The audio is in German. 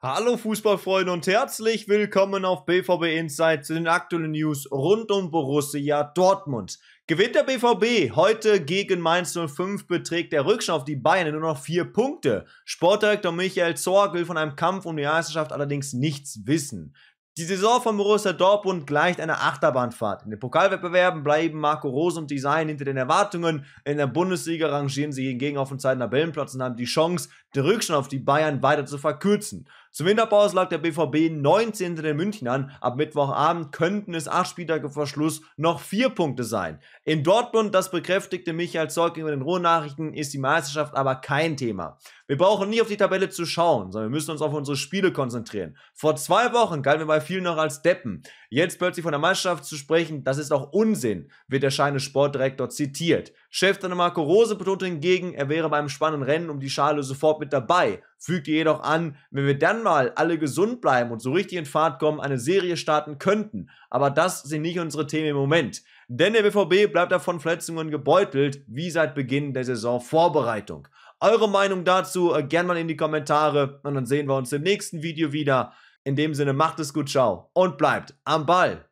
Hallo Fußballfreunde und herzlich willkommen auf BVB Insight zu den aktuellen News rund um Borussia Dortmund. Gewinnt der BVB heute gegen Mainz 05 beträgt der Rückstand auf die Beine nur noch vier Punkte. Sportdirektor Michael Zorg will von einem Kampf um die Meisterschaft allerdings nichts wissen. Die Saison von Borussia Dortmund gleicht einer Achterbahnfahrt. In den Pokalwettbewerben bleiben Marco Rose und Design hinter den Erwartungen. In der Bundesliga rangieren sie hingegen auf dem zweiten Tabellenplatz und haben die Chance, den Rückstand auf die Bayern weiter zu verkürzen. Zum Winterpause lag der BVB 19. den an. Ab Mittwochabend könnten es acht Spieltage vor Schluss noch vier Punkte sein. In Dortmund, das bekräftigte Michael Zorc gegenüber den Ruhrnachrichten, ist die Meisterschaft aber kein Thema. Wir brauchen nie auf die Tabelle zu schauen, sondern wir müssen uns auf unsere Spiele konzentrieren. Vor zwei Wochen galten wir bei vielen noch als Deppen. Jetzt plötzlich von der Meisterschaft zu sprechen, das ist auch Unsinn, wird der scheine Sportdirektor zitiert. Chef Marco Rose betonte hingegen, er wäre beim spannenden Rennen um die Schale sofort mit dabei fügte jedoch an, wenn wir dann mal alle gesund bleiben und so richtig in Fahrt kommen, eine Serie starten könnten. Aber das sind nicht unsere Themen im Moment. Denn der BVB bleibt davon Verletzungen gebeutelt, wie seit Beginn der Saisonvorbereitung. Eure Meinung dazu äh, gerne mal in die Kommentare und dann sehen wir uns im nächsten Video wieder. In dem Sinne macht es gut, ciao und bleibt am Ball.